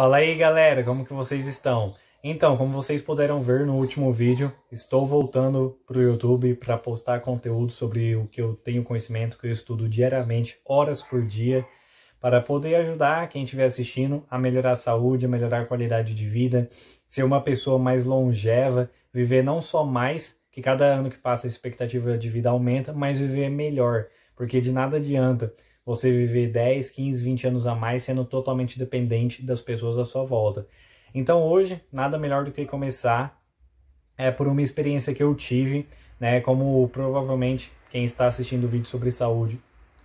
Fala aí galera, como que vocês estão? Então, como vocês puderam ver no último vídeo, estou voltando para o YouTube para postar conteúdo sobre o que eu tenho conhecimento, que eu estudo diariamente, horas por dia, para poder ajudar quem estiver assistindo a melhorar a saúde, a melhorar a qualidade de vida, ser uma pessoa mais longeva, viver não só mais, que cada ano que passa a expectativa de vida aumenta, mas viver melhor, porque de nada adianta você viver 10, 15, 20 anos a mais sendo totalmente dependente das pessoas à sua volta. Então hoje, nada melhor do que começar é, por uma experiência que eu tive, né? Como provavelmente quem está assistindo o vídeo sobre saúde,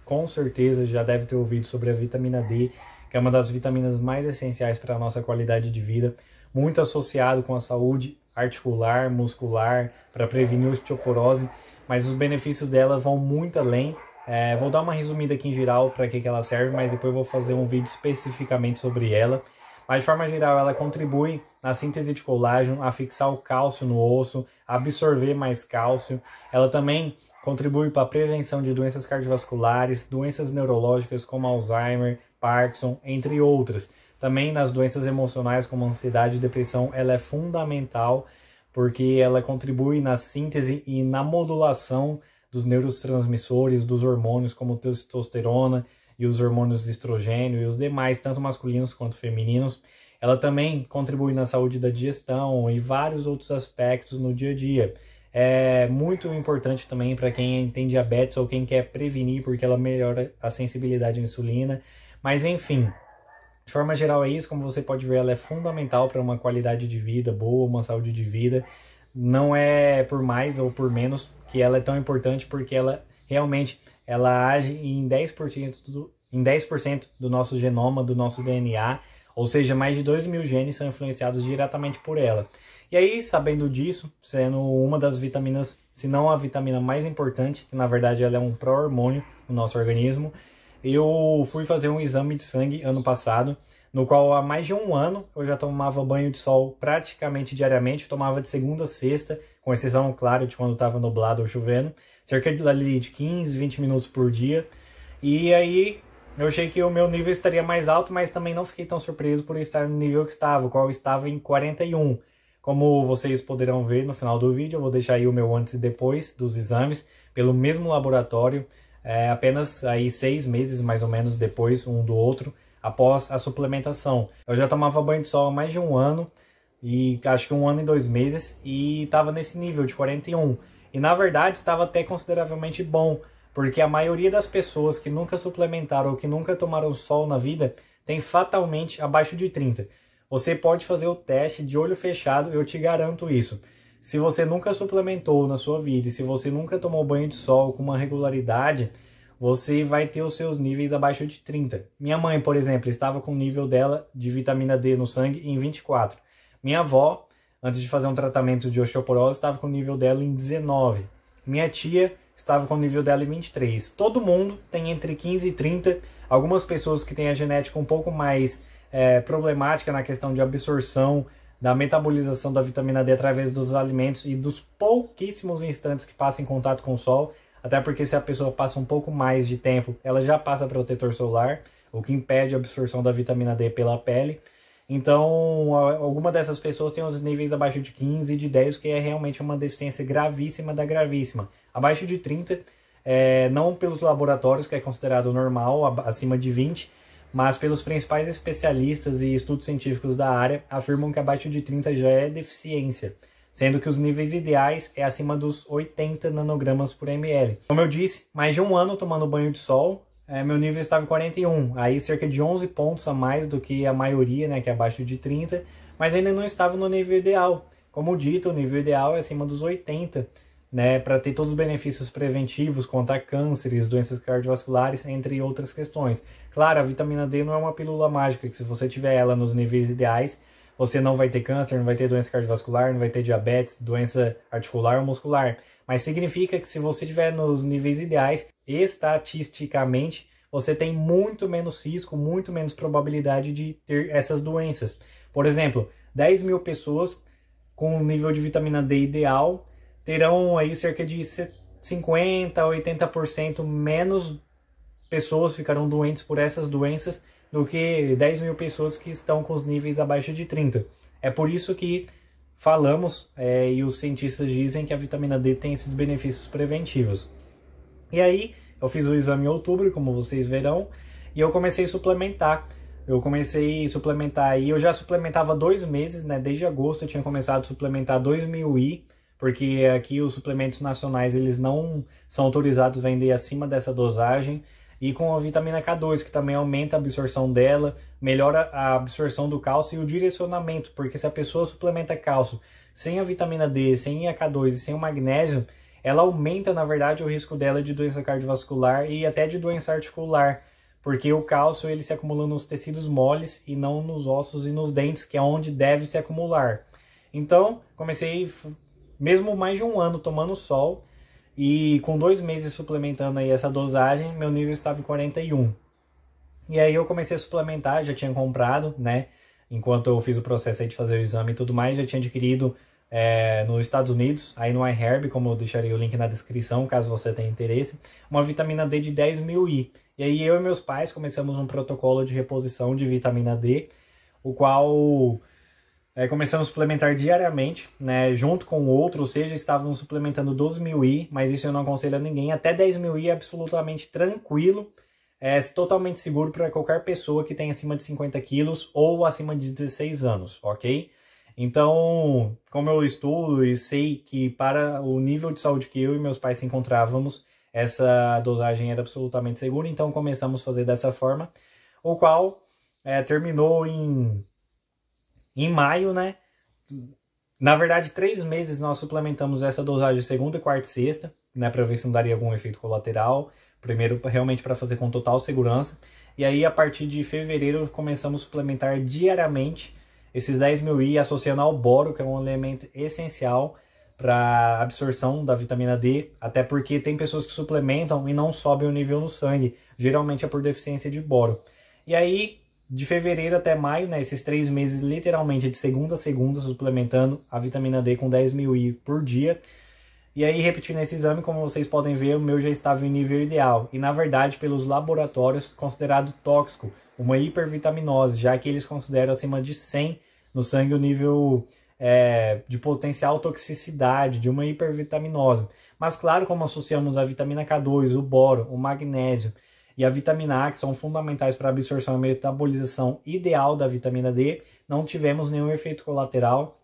com certeza já deve ter ouvido sobre a vitamina D, que é uma das vitaminas mais essenciais para a nossa qualidade de vida, muito associado com a saúde articular, muscular, para prevenir osteoporose, mas os benefícios dela vão muito além é, vou dar uma resumida aqui em geral para que, que ela serve, mas depois vou fazer um vídeo especificamente sobre ela. Mas de forma geral, ela contribui na síntese de colágeno, a fixar o cálcio no osso, a absorver mais cálcio. Ela também contribui para a prevenção de doenças cardiovasculares, doenças neurológicas como Alzheimer, Parkinson, entre outras. Também nas doenças emocionais como ansiedade e depressão, ela é fundamental porque ela contribui na síntese e na modulação dos neurotransmissores, dos hormônios como testosterona e os hormônios estrogênio e os demais, tanto masculinos quanto femininos. Ela também contribui na saúde da digestão e vários outros aspectos no dia a dia. É muito importante também para quem tem diabetes ou quem quer prevenir, porque ela melhora a sensibilidade à insulina. Mas enfim, de forma geral é isso, como você pode ver, ela é fundamental para uma qualidade de vida boa, uma saúde de vida não é por mais ou por menos que ela é tão importante porque ela realmente ela age em 10% do, em 10% do nosso genoma, do nosso DNA, ou seja, mais de 2 mil genes são influenciados diretamente por ela. E aí, sabendo disso, sendo uma das vitaminas, se não a vitamina mais importante, que na verdade ela é um pró-hormônio no nosso organismo, eu fui fazer um exame de sangue ano passado no qual há mais de um ano eu já tomava banho de sol praticamente diariamente, eu tomava de segunda a sexta, com exceção, claro, de quando estava nublado ou chovendo, cerca de, ali, de 15, 20 minutos por dia. E aí eu achei que o meu nível estaria mais alto, mas também não fiquei tão surpreso por eu estar no nível que estava, o qual eu estava em 41. Como vocês poderão ver no final do vídeo, eu vou deixar aí o meu antes e depois dos exames, pelo mesmo laboratório, é, apenas aí seis meses mais ou menos depois um do outro após a suplementação. Eu já tomava banho de sol há mais de um ano, e acho que um ano e dois meses, e estava nesse nível de 41. E na verdade estava até consideravelmente bom, porque a maioria das pessoas que nunca suplementaram ou que nunca tomaram sol na vida tem fatalmente abaixo de 30. Você pode fazer o teste de olho fechado, eu te garanto isso. Se você nunca suplementou na sua vida e se você nunca tomou banho de sol com uma regularidade, você vai ter os seus níveis abaixo de 30. Minha mãe, por exemplo, estava com o nível dela de vitamina D no sangue em 24. Minha avó, antes de fazer um tratamento de osteoporose, estava com o nível dela em 19. Minha tia estava com o nível dela em 23. Todo mundo tem entre 15 e 30. Algumas pessoas que têm a genética um pouco mais é, problemática na questão de absorção, da metabolização da vitamina D através dos alimentos e dos pouquíssimos instantes que passa em contato com o sol, até porque se a pessoa passa um pouco mais de tempo, ela já passa protetor solar, o que impede a absorção da vitamina D pela pele. Então, alguma dessas pessoas tem os níveis abaixo de 15 de 10, que é realmente uma deficiência gravíssima da gravíssima. Abaixo de 30, é, não pelos laboratórios, que é considerado normal, acima de 20, mas pelos principais especialistas e estudos científicos da área, afirmam que abaixo de 30 já é deficiência sendo que os níveis ideais é acima dos 80 nanogramas por ml. Como eu disse, mais de um ano tomando banho de sol, é, meu nível estava em 41, aí cerca de 11 pontos a mais do que a maioria, né, que é abaixo de 30, mas ainda não estava no nível ideal. Como dito, o nível ideal é acima dos 80, né, para ter todos os benefícios preventivos contra cânceres, doenças cardiovasculares, entre outras questões. Claro, a vitamina D não é uma pílula mágica que se você tiver ela nos níveis ideais, você não vai ter câncer, não vai ter doença cardiovascular, não vai ter diabetes, doença articular ou muscular. Mas significa que se você estiver nos níveis ideais, estatisticamente, você tem muito menos risco, muito menos probabilidade de ter essas doenças. Por exemplo, 10 mil pessoas com um nível de vitamina D ideal terão aí cerca de 50 a 80% menos pessoas ficarão doentes por essas doenças do que 10 mil pessoas que estão com os níveis abaixo de 30. É por isso que falamos é, e os cientistas dizem que a vitamina D tem esses benefícios preventivos. E aí, eu fiz o exame em outubro, como vocês verão, e eu comecei a suplementar. Eu comecei a suplementar e eu já suplementava dois meses, né? Desde agosto eu tinha começado a suplementar 2000 i, porque aqui os suplementos nacionais eles não são autorizados a vender acima dessa dosagem e com a vitamina K2, que também aumenta a absorção dela, melhora a absorção do cálcio e o direcionamento, porque se a pessoa suplementa cálcio sem a vitamina D, sem a K2 e sem o magnésio, ela aumenta, na verdade, o risco dela de doença cardiovascular e até de doença articular, porque o cálcio ele se acumula nos tecidos moles e não nos ossos e nos dentes, que é onde deve se acumular. Então, comecei mesmo mais de um ano tomando sol, e com dois meses suplementando aí essa dosagem, meu nível estava em 41. E aí eu comecei a suplementar, já tinha comprado, né? Enquanto eu fiz o processo aí de fazer o exame e tudo mais, já tinha adquirido é, nos Estados Unidos, aí no iHerb, como eu deixarei o link na descrição, caso você tenha interesse, uma vitamina D de 10 mil I. E aí eu e meus pais começamos um protocolo de reposição de vitamina D, o qual é, a suplementar diariamente, né, junto com o outro, ou seja, estavam suplementando 12 mil I, mas isso eu não aconselho a ninguém. Até 10 mil I é absolutamente tranquilo, é totalmente seguro para qualquer pessoa que tem acima de 50 quilos ou acima de 16 anos, ok? Então, como eu estudo e sei que para o nível de saúde que eu e meus pais se encontrávamos, essa dosagem era absolutamente segura, então começamos a fazer dessa forma, o qual é, terminou em em maio, né? Na verdade, três meses nós suplementamos essa dosagem segunda, quarta e sexta, né? Para ver se não daria algum efeito colateral. Primeiro, realmente para fazer com total segurança. E aí, a partir de fevereiro, começamos a suplementar diariamente esses 10 mil I associando ao boro, que é um elemento essencial para absorção da vitamina D, até porque tem pessoas que suplementam e não sobem o nível no sangue, geralmente é por deficiência de boro. E aí, de fevereiro até maio, né, esses três meses, literalmente, de segunda a segunda, suplementando a vitamina D com 10 mil I por dia. E aí, repetindo esse exame, como vocês podem ver, o meu já estava em nível ideal. E, na verdade, pelos laboratórios, considerado tóxico, uma hipervitaminose, já que eles consideram acima de 100 no sangue o nível é, de potencial toxicidade de uma hipervitaminose. Mas, claro, como associamos a vitamina K2, o boro, o magnésio e a vitamina A, que são fundamentais para a absorção e metabolização ideal da vitamina D, não tivemos nenhum efeito colateral.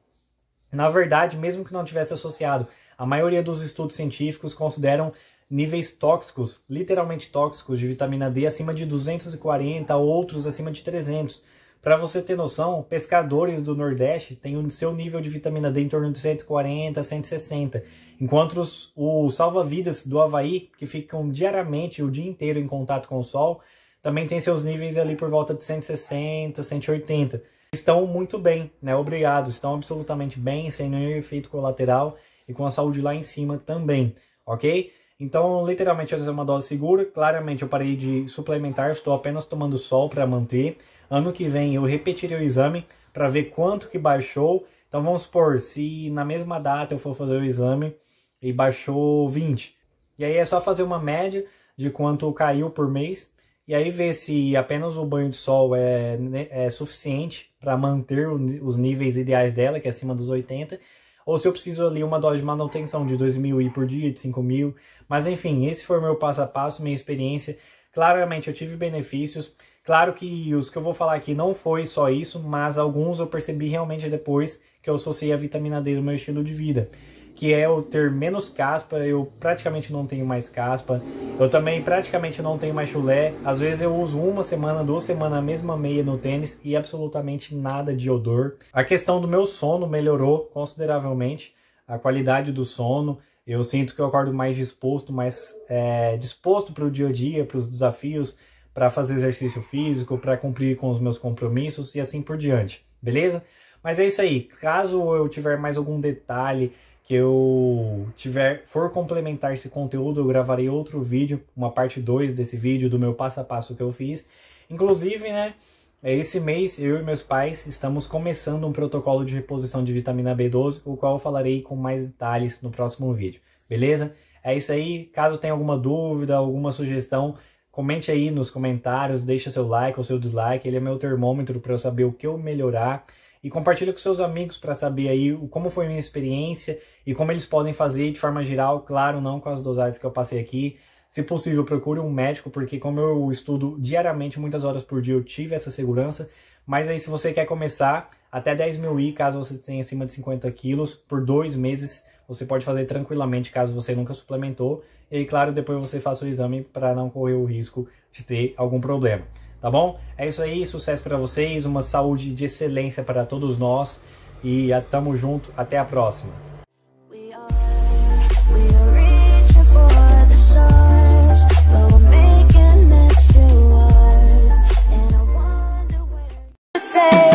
Na verdade, mesmo que não tivesse associado, a maioria dos estudos científicos consideram níveis tóxicos, literalmente tóxicos, de vitamina D acima de 240, outros acima de 300. Para você ter noção, pescadores do Nordeste têm o seu nível de vitamina D em torno de 140, 160, enquanto os, os salva-vidas do Havaí, que ficam diariamente, o dia inteiro em contato com o sol, também tem seus níveis ali por volta de 160, 180. Estão muito bem, né? Obrigado, estão absolutamente bem, sem nenhum efeito colateral e com a saúde lá em cima também, ok? Então, literalmente, essa é uma dose segura. Claramente, eu parei de suplementar, estou apenas tomando sol para manter. Ano que vem eu repetirei o exame para ver quanto que baixou. Então, vamos supor, se na mesma data eu for fazer o exame e baixou 20. E aí é só fazer uma média de quanto caiu por mês e aí ver se apenas o banho de sol é, né, é suficiente para manter os níveis ideais dela, que é acima dos 80, ou se eu preciso ali uma dose de manutenção de 2 mil por dia, de 5 mil. Mas enfim, esse foi meu passo a passo, minha experiência. Claramente eu tive benefícios. Claro que os que eu vou falar aqui não foi só isso, mas alguns eu percebi realmente depois que eu associei a vitamina D no meu estilo de vida que é o ter menos caspa, eu praticamente não tenho mais caspa, eu também praticamente não tenho mais chulé, às vezes eu uso uma semana, duas semanas a mesma meia no tênis e absolutamente nada de odor. A questão do meu sono melhorou consideravelmente, a qualidade do sono, eu sinto que eu acordo mais disposto, mais é, disposto para o dia a dia, para os desafios, para fazer exercício físico, para cumprir com os meus compromissos e assim por diante, beleza? Mas é isso aí. Caso eu tiver mais algum detalhe que eu tiver for complementar esse conteúdo, eu gravarei outro vídeo, uma parte 2 desse vídeo do meu passo a passo que eu fiz. Inclusive, né, esse mês eu e meus pais estamos começando um protocolo de reposição de vitamina B12, o qual eu falarei com mais detalhes no próximo vídeo. Beleza? É isso aí. Caso tenha alguma dúvida, alguma sugestão, comente aí nos comentários, deixa seu like ou seu dislike, ele é meu termômetro para eu saber o que eu melhorar e compartilha com seus amigos para saber aí como foi a minha experiência e como eles podem fazer de forma geral, claro, não com as dosagens que eu passei aqui. Se possível, procure um médico, porque como eu estudo diariamente, muitas horas por dia, eu tive essa segurança. Mas aí, se você quer começar, até 10 mil I, caso você tenha acima de 50 quilos, por dois meses, você pode fazer tranquilamente, caso você nunca suplementou. E claro, depois você faça o exame para não correr o risco de ter algum problema tá bom? É isso aí, sucesso para vocês, uma saúde de excelência para todos nós e tamo junto, até a próxima. say